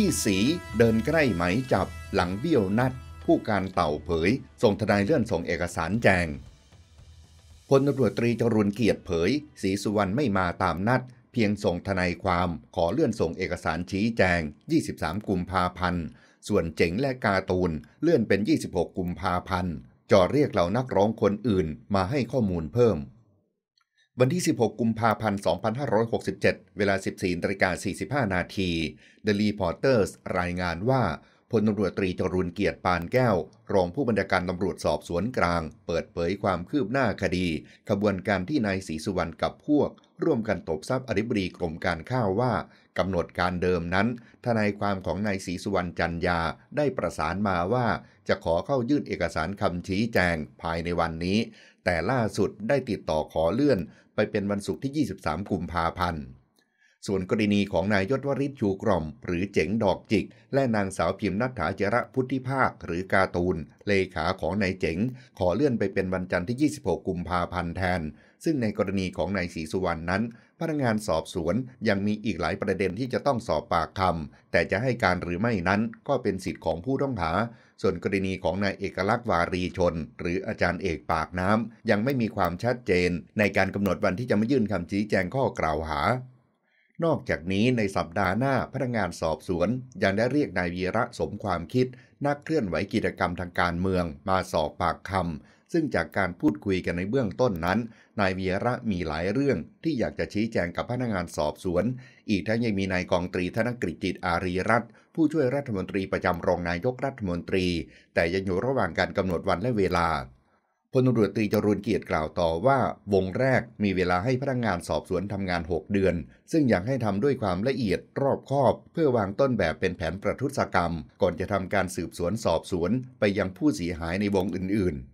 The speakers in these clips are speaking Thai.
พี่สีเดินใกล้ไหมจับหลังเบี้ยวนัด ผู้การเต่าเผย ส่งทนายเลื่อนส่งเอกสารแจงพลตำรวจตรีจรุนเกียรติเผย สีสุวรรณไม่มาตามนัด เพียงส่งทนายความขอเลื่อนส่งเอกสารชี้แจง 23 กุมภาพันธ์ส่วนเจ๋งและกาตูนเลื่อนเป็น 26 กุมภาพันธ์จ่อเรียกเหล่านักร้องคนอื่นมาให้ข้อมูลเพิ่มวันที่ 16 กุมภาพันธ์ 2567 เวลา 14นาฬิกา45นาที The Reporters รายงานว่าพลตำรวจตรีจรุนเกียรติปานแก้วรองผู้บัญชาการตำรวจสอบสวนกลาง เปิดเผยความคืบหน้าคดี ขบวนการที่นายศรีสุวรรณกับพวกร่วมกันตบทรัพย์อธิบดีกรมการข้าวว่ากำหนดการเดิมนั้น ทนายความของนายศรีสุวรรณจันยาได้ประสานมาว่า จะขอเข้ายื่นเอกสารคำชี้แจงภายในวันนี้ แต่ล่าสุดได้ติดต่อขอเลื่อนไปเป็นวันศุกร์ที่ 23 กุมภาพันธ์ส่วนกรณีของนายยศวริศชูกรอม หรือเจ๋งดอกจิก และนางสาวพิมพ์นัฐาเจระพุทธิภาคหรือกาตูนเลขาของนายเจ๋งขอเลื่อนไปเป็นวันจันทร์ที่ 26 กุมภาพันธ์แทน ซึ่งในกรณีของนายศรีสุวรรณนั้น พนักงานสอบสวนยังมีอีกหลายประเด็นที่จะต้องสอบปากคำแต่จะให้การหรือไม่นั้นก็เป็นสิทธิ์ของผู้ต้องหา ส่วนกรณีของนายเอกลักษณ์วารีชน หรืออาจารย์เอกปากน้ำยังไม่มีความชัดเจน ในการกำหนดวันที่จะมายื่นคำชี้แจงข้อกล่าวหานอกจากนี้ในสัปดาห์หน้าพนักงานสอบสวน ยังได้เรียก นายวีระสมความคิดนักเคลื่อนไหวกิจกรรมทางการเมือง มาสอบปากคำซึ่งจากการพูดคุยกันในเบื้องต้นนั้น นายวีระมีหลายเรื่อง ที่อยากจะชี้แจงกับพนักงานสอบสวน อีกทั้งยังมีนายกองตรีธนกฤษจิตอารีรัตน์ผู้ช่วยรัฐมนตรีประจำรองนายกรัฐมนตรี แต่ยังอยู่ระหว่างการกำหนดวันและเวลาพลตรวจตรีจรูนเกียรติกล่าวต่อว่า วงแรกมีเวลาให้พนักงงานสอบสวนทำงาน6เดือนซึ่งอยากให้ทำด้วยความละเอียดรอบคอบเพื่อวางต้นแบบเป็นแผนประทุษกรรมก่อนจะทำการสืบสวนสอบสวนไปยังผู้เสียหายในวงอื่นๆ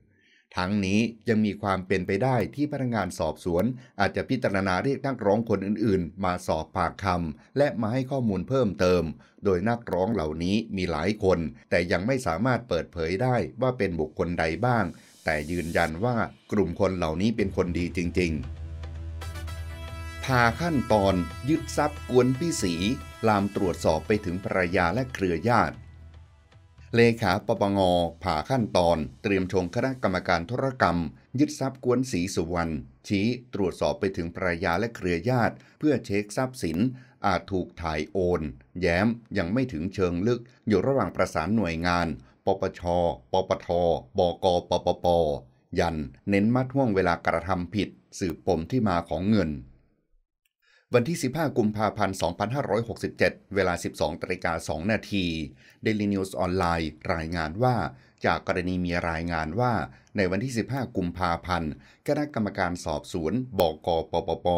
ทั้งนี้ยังมีความเป็นไปได้ที่พนักงานสอบสวนอาจจะพิจารณาเรียกนักร้องคนอื่นๆ มาสอบปากคำและมาให้ข้อมูลเพิ่มเติม โดยนักร้องเหล่านี้มีหลายคนแต่ยังไม่สามารถเปิดเผยได้ว่าเป็นบุคคลใดบ้างแต่ยืนยันว่ากลุ่มคนเหล่านี้เป็นคนดีจริงๆ พาขั้นตอน ยึดทรัพย์กวนพี่สี ลามตรวจสอบไปถึงภรรยาและเครือญาติ เลขาปปงผ่าขั้นตอนเตรียมชงคณะกรรมการธุรกรรม ยึดทรัพย์กวนสีสุวรรณชี้ตรวจสอบไปถึงภรรยาและเครือญาติ เพื่อเช็คทรัพย์สิน อาจถูกถ่ายโอน แย้มยังไม่ถึงเชิงลึกอยู่ระหว่างประสานหน่วยงานปปช ปปท บก ปปป ยัน เน้นมาท่วงเวลากระทำผิดสืบปมที่มาของเงิน วันที่15กุมภาพันธ์ 2567 เวลา 12 ตริกา2นาทีเดล l นิวส์ออนไลน์ รายงานว่าจากกรณีมีรายงานว่า ในวันที่ 15 กุมภาพันธ์คณะกรรมการสอบสวนบกปปป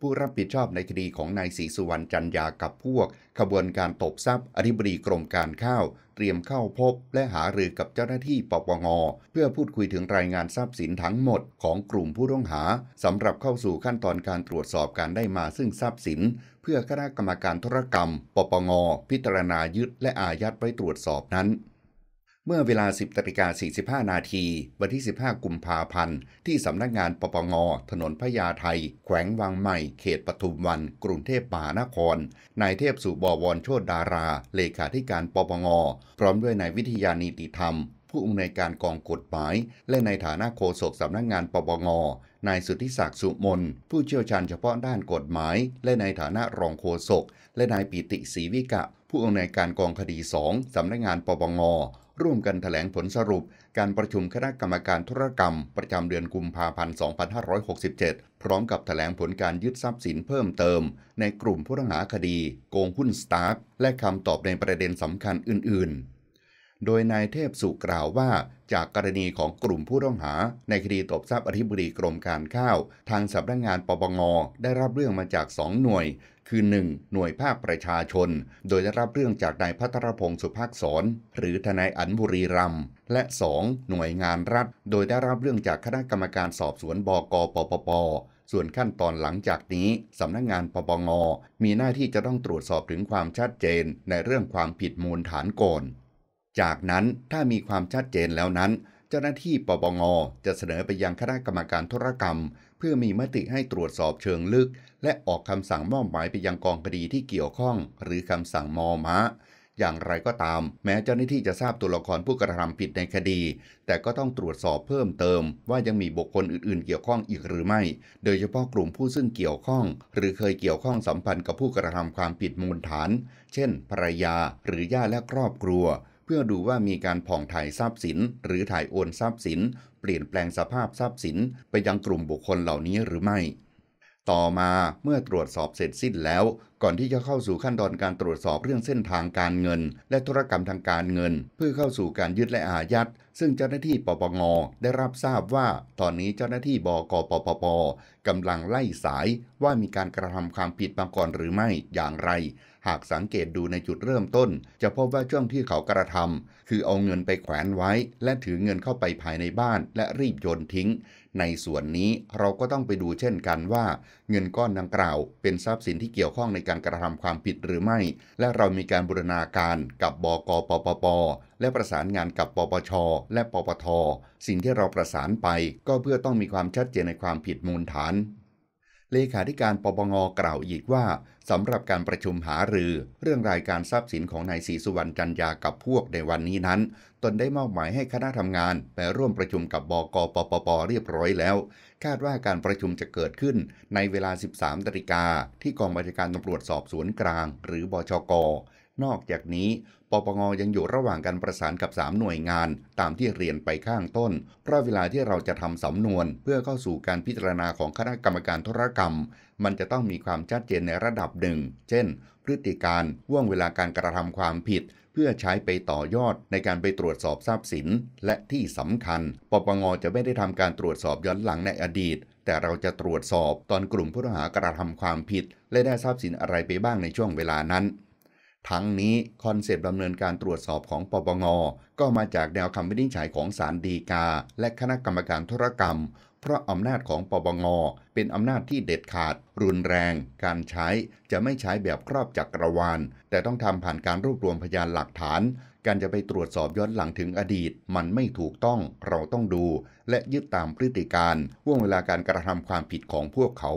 ผู้รับผิดชอบในคดีของนายศรีสุวรรณจันยากับพวก ขบวนการตบทรัพย์อธิบดีกรมการข้าว เตรียมเข้าพบ และหารือกับเจ้าหน้าที่ปปง เพื่อพูดคุยถึงรายงานทรัพย์สินทั้งหมดของกลุ่มผู้ต้องหาสำหรับเข้าสู่ขั้นตอนการตรวจสอบการได้มาซึ่งทรัพย์สิน เพื่อคณะกรรมการธุรกรรมปปงพิจารณายึด และอายัดไว้ตรวจสอบนั้นเมื่อเวลา 10ตาิกา45 นาที วันที่ 15 กุมภาพันธ์ ที่สำนักงานปปง ถนนพญาไทย แขวงวังใหม่ เขตปทุมวัน กรุงเทพมหานคร นายเทพสุบวรโชดดารา เลขาธิการปปง พร้อมด้วยนายวิทยานิติธรรม ผู้อำนวยการกองกฎหมาย และในฐานะโฆษกสำนักงานปปง นายสุทธิศักดิ์สุมนผู้เชี่ยวชาญเฉพาะด้านกฎหมาย และในฐานะรองโฆษกและนายปิติศรีวิกะผู้อำนวยการกองคดี 2สำนักงานปปงร่วมกันถแถลงผลสรุป การประชุมคณะกรรมการธุรกรรม ประจำเดือนกุมภาพันธ์ 2567 พร้อมกับถแถลงผลการยึดทรัพย์สินเพิ่มเติมในกลุ่มผู้ต้องหาคดี โกงหุ้นสตาร์และคำตอบในประเด็นสำคัญอื่น ๆโดยนายเทพสุกล่าวว่า จากกรณีของกลุ่มผู้ต้องหา ในคดีตบทรัพย์อธิบดีกรมการข้าวทางสำนักงงานปปงได้รับเรื่องมาจาก 2 หน่วย คือ 1. หน่วยภาคประชาชน โดยได้รับเรื่องจากนายพัทรพงศ์สุภาคศรหรือทนายอันบุรีรัมและ 2. หน่วยงานรัฐ โดยได้รับเรื่องจากคณะกรรมการสอบสวนบกปปปส่วนขั้นตอนหลังจากนี้สำนักงงานปปงมีหน้าที่จะต้องตรวจสอบถึงความชัดเจนในเรื่องความผิดมูลฐานก่อนจากนั้นถ้ามีความชัดเจนแล้วนั้น เจ้าหน้าที่ปปงจะเสนอไปยังคณะกรรมการธุรกรรม เพื่อมีมติให้ตรวจสอบเชิงลึก และออกคำสั่งมอบหมายไปยังกองคดีที่เกี่ยวข้อง หรือคำสั่งมอมะอย่างไรก็ตาม แม้เจ้าหน้าที่จะทราบตัวละครผู้กระทำผิดในคดี แต่ก็ต้องตรวจสอบเพิ่มเติม ว่ายังมีบุคคลอื่น ๆเกี่ยวข้องอีกหรือไม่ โดยเฉพาะกลุ่มผู้ซึ่งเกี่ยวข้อง หรือเคยเกี่ยวข้องสัมพันธ์กับผู้กระทำความผิดมูลฐาน เช่นภรรยา หรือญาติและครอบครัวพื่อดูว่ามีการผ่องถ่ายทรัพย์สิน หรือถ่ายโอนทรัพย์สิน เปลี่ยนแปลงสภาพทรัพย์สิน ไปยังกลุ่มบุคคลเหล่านี้หรือไม่ต่อมาเมื่อตรวจสอบเสร็จสิ้นแล้ว ก่อนที่จะเข้าสู่ขั้นตอนการตรวจสอบเรื่องเส้นทางการเงิน และธุรกรรมทางการเงิน เพื่อเข้าสู่การยึดและอายัดซึ่งเจ้าหน้าที่ปปงได้รับทราบว่า ตอนนี้เจ้าหน้าที่บกปปปกำลังไล่สายว่ามีการกระทำความผิดมาก่อนหรือไม่อย่างไร หากสังเกตดูในจุดเริ่มต้น จะพบว่าช่วงที่เขากระทำคือเอาเงินไปแขวนไว้ และถือเงินเข้าไปภายในบ้านและรีบโยนทิ้งในส่วนนี้เราก็ต้องไปดูเช่นกันว่าเงินก้อนดังกล่าวเป็นทรัพย์สินที่เกี่ยวข้องในการกระทำความผิดหรือไม่ และเรามีการบูรณาการกับบกปปปและประสานงานกับปปช และปปทสิ่งที่เราประสานไปก็เพื่อต้องมีความชัดเจนในความผิดมูลฐานเลขาธิการปปงกล่าวอีกว่า สำหรับการประชุมหารือ เรื่องรายการทรัพย์สินของนายศรีสุวรรณจันยากับพวกในวันนี้นั้น ตนได้มอบหมายให้คณะทำงานไปร่วมประชุมกับบกปปปเรียบร้อยแล้ว คาดว่าการประชุมจะเกิดขึ้นในเวลา 13นาฬิกา ที่กองบัญชาการตำรวจสอบสวนกลางหรือบชกนอกจากนี้ ปปงยังอยู่ระหว่างการประสานกับ 3 หน่วยงาน ตามที่เรียนไปข้างต้น เพราะเวลาที่เราจะทำสำนวน เพื่อเข้าสู่การพิจารณาของคณะกรรมการธุรกรรม มันจะต้องมีความชัดเจนในระดับหนึ่ง เช่น พฤติการว่วงเวลาการกระทำความผิด เพื่อใช้ไปต่อยอดในการไปตรวจสอบทรัพย์สินและที่สำคัญ ปปงจะไม่ได้ทำการตรวจสอบย้อนหลังในอดีต แต่เราจะตรวจสอบ ตอนกลุ่มผู้ต้องหากระทำความผิดและได้ทราบสินอะไรไปบ้างในช่วงเวลานั้นทั้งนี้คอนเซปต์ดำเนินการตรวจสอบของปปงก็มาจากแนวคำวินิจฉัยของศาลฎีกา และคณะกรรมการธุรกรรมเพราะอำนาจของปปงเป็นอำนาจที่เด็ดขาด รุนแรงการใช้จะไม่ใช้แบบครอบจักรวาล แต่ต้องทำผ่านการรวบรวมพยานหลักฐาน การจะไปตรวจสอบย้อนหลังถึงอดีต มันไม่ถูกต้อง เราต้องดู และยึดตามพฤติการว่วงเวลาการกระทำความผิดของพวกเขา